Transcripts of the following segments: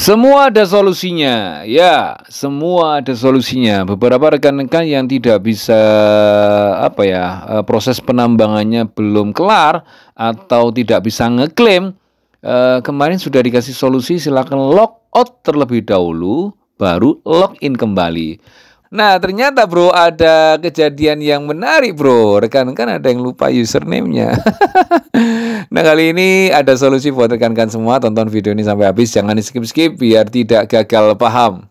Semua ada solusinya, ya. Semua ada solusinya. Beberapa rekan-rekan yang tidak bisa apa ya eh, proses penambangannya belum kelar atau tidak bisa ngeklaim eh, kemarin sudah dikasih solusi. Silakan log out terlebih dahulu, baru login kembali. Nah, ternyata bro ada kejadian yang menarik bro. Rekan-rekan ada yang lupa username-nya. nah, kali ini ada solusi buat rekan-rekan semua. Tonton video ini sampai habis. Jangan skip-skip biar tidak gagal paham.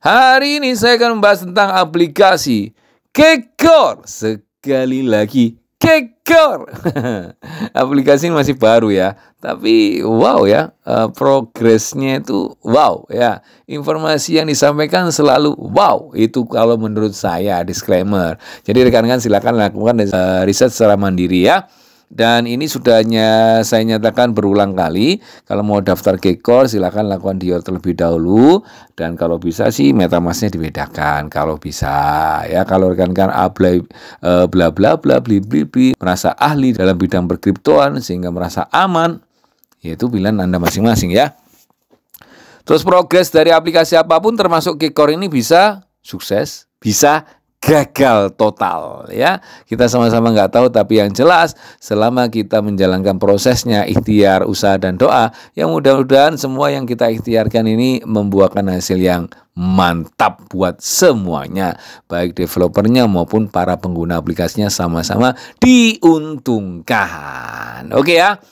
Hari ini saya akan membahas tentang aplikasi Kekor. Sekali lagi, Kekor. aplikasi ini masih baru ya, tapi wow ya, uh, progresnya itu wow ya. Informasi yang disampaikan selalu wow. Itu kalau menurut saya disclaimer. Jadi rekan-rekan silakan lakukan eh, riset secara mandiri ya. Dan ini sudahnya saya nyatakan berulang kali, kalau mau daftar kekor silahkan lakukan Dior terlebih dahulu dan kalau bisa sih metamasnya dibedakan kalau bisa ya. Kalau rekan-rekan apply e, bla bla bla bli bli bli merasa ahli dalam bidang perkriptoan sehingga merasa aman, yaitu pilihan Anda masing-masing ya. Terus progres dari aplikasi apapun termasuk kekor ini bisa sukses, bisa gagal total ya. Kita sama-sama nggak tahu tapi yang jelas selama kita menjalankan prosesnya ikhtiar, usaha dan doa yang mudah-mudahan semua yang kita ikhtiarkan ini membuahkan hasil yang mantap buat semuanya baik developernya maupun para pengguna aplikasinya sama-sama diuntungkan. Oke ya.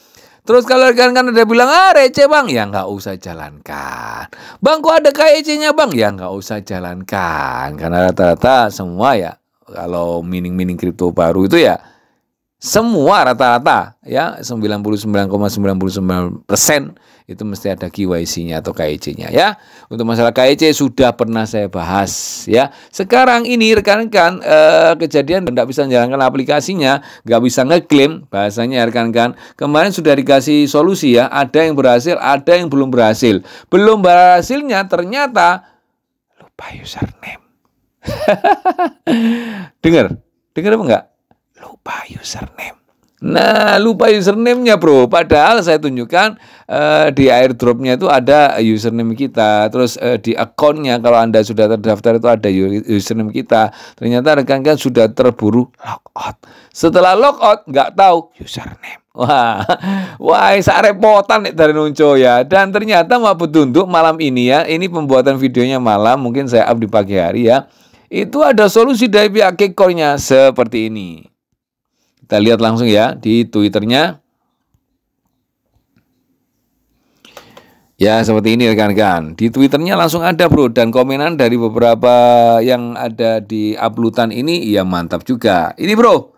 Terus kalau rekan kan ada kan bilang, ah receh bang, ya nggak usah jalankan. Bang kok ada KEC-nya bang? Ya nggak usah jalankan. Karena rata-rata semua ya, kalau mining-mining kripto baru itu ya semua rata-rata ya 99,99% persen itu mesti ada KYC-nya atau kyc e nya ya. Untuk masalah KIC e sudah pernah saya bahas ya. Sekarang ini rekan-rekan eh, kejadian tidak bisa menjalankan aplikasinya, nggak bisa ngeklaim bahasanya rekan-rekan. Kemarin sudah dikasih solusi ya, ada yang berhasil, ada yang belum berhasil. Belum berhasilnya ternyata lupa username. dengar, dengar apa enggak? lupa username. Nah, lupa username-nya, Bro. Padahal saya tunjukkan uh, di airdrop-nya itu ada username kita. Terus uh, di akunnya kalau Anda sudah terdaftar itu ada username kita. Ternyata rekan-rekan sudah terburu logout. Setelah logout nggak tahu username. Wah, wah, saya repotan nih dari Nunco ya. Dan ternyata mau betunduk malam ini ya. Ini pembuatan videonya malam, mungkin saya up di pagi hari ya. Itu ada solusi dari pihak kekornya seperti ini. Kita lihat langsung ya di Twitternya. Ya seperti ini rekan-rekan Di twitternya langsung ada bro Dan komenan dari beberapa yang ada di uploadan ini Ya mantap juga Ini bro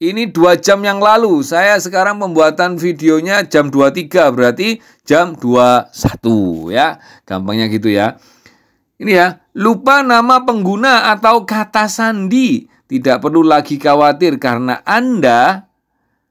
Ini dua jam yang lalu Saya sekarang pembuatan videonya jam 23 Berarti jam 21 ya Gampangnya gitu ya ini ya, lupa nama pengguna atau kata sandi. Tidak perlu lagi khawatir karena Anda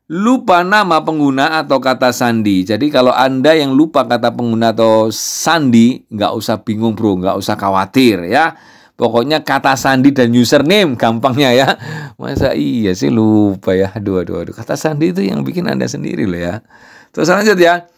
lupa nama pengguna atau kata sandi. Jadi kalau Anda yang lupa kata pengguna atau sandi, nggak usah bingung bro, nggak usah khawatir ya. Pokoknya kata sandi dan username gampangnya ya. Masa iya sih lupa ya. Aduh, aduh, aduh. Kata sandi itu yang bikin Anda sendiri loh ya. Terus lanjut ya.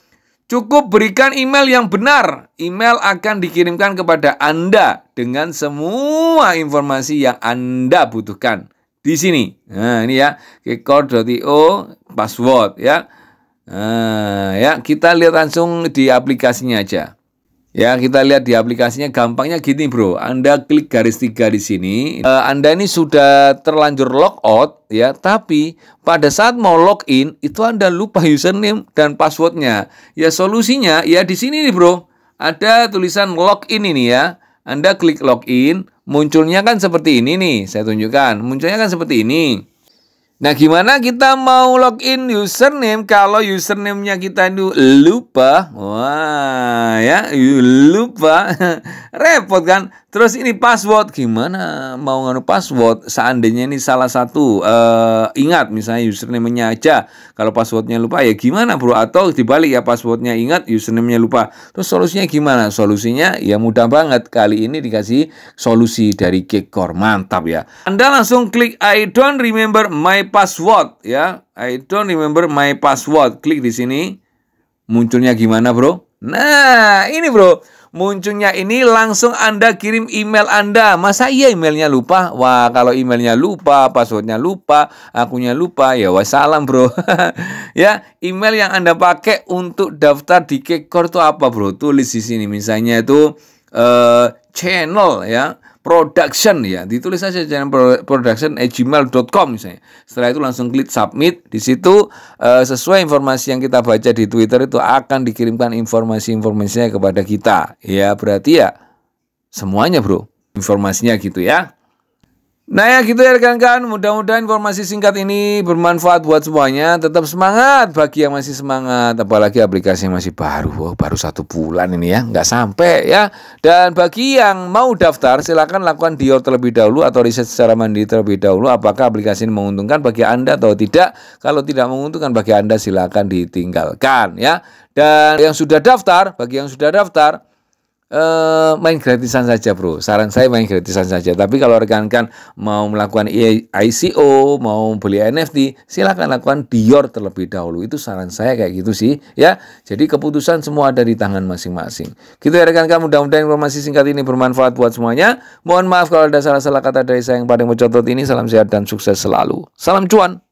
Cukup berikan email yang benar. Email akan dikirimkan kepada Anda dengan semua informasi yang Anda butuhkan. Di sini. Nah, ini ya, kekor.io password ya. Nah, ya, kita lihat langsung di aplikasinya aja. Ya, kita lihat di aplikasinya gampangnya gini, Bro. Anda klik garis tiga di sini. E, anda ini sudah terlanjur out ya, tapi pada saat mau login itu Anda lupa username dan passwordnya. Ya, solusinya ya di sini nih, Bro. Ada tulisan login ini ya. Anda klik login, munculnya kan seperti ini nih. Saya tunjukkan, munculnya kan seperti ini. Nah, gimana kita mau login username kalau username-nya kita itu lupa? Wah, ya, lupa. Repot kan? Terus ini password gimana mau nganu password seandainya ini salah satu uh, ingat misalnya username-nya aja kalau passwordnya lupa ya gimana bro atau dibalik ya passwordnya ingat username-nya lupa terus solusinya gimana solusinya ya mudah banget kali ini dikasih solusi dari Kekor mantap ya Anda langsung klik I don't remember my password ya I don't remember my password klik di sini munculnya gimana bro Nah, ini bro, munculnya ini langsung Anda kirim email Anda. Masa iya emailnya lupa? Wah, kalau emailnya lupa, passwordnya lupa, akunya lupa, ya wassalam bro. ya, email yang Anda pakai untuk daftar di Kekor itu apa bro? Tulis di sini misalnya itu uh, channel ya production ya ditulis saja channel production at gmail.com misalnya setelah itu langsung klik submit di situ uh, sesuai informasi yang kita baca di Twitter itu akan dikirimkan informasi-informasinya kepada kita ya berarti ya semuanya bro informasinya gitu ya Nah ya gitu ya rekan-rekan, mudah-mudahan informasi singkat ini bermanfaat buat semuanya. Tetap semangat bagi yang masih semangat, apalagi aplikasi yang masih baru, oh, baru satu bulan ini ya, nggak sampai ya. Dan bagi yang mau daftar, Silahkan lakukan dior terlebih dahulu atau riset secara mandiri terlebih dahulu. Apakah aplikasi ini menguntungkan bagi anda atau tidak? Kalau tidak menguntungkan bagi anda, Silahkan ditinggalkan ya. Dan yang sudah daftar, bagi yang sudah daftar, Uh, main gratisan saja bro saran saya main gratisan saja tapi kalau rekan-rekan mau melakukan e ICO mau beli NFT silahkan lakukan Dior terlebih dahulu itu saran saya kayak gitu sih ya jadi keputusan semua ada di tangan masing-masing gitu ya rekan-rekan mudah-mudahan informasi singkat ini bermanfaat buat semuanya mohon maaf kalau ada salah-salah kata dari saya yang paling mencotot ini salam sehat dan sukses selalu salam cuan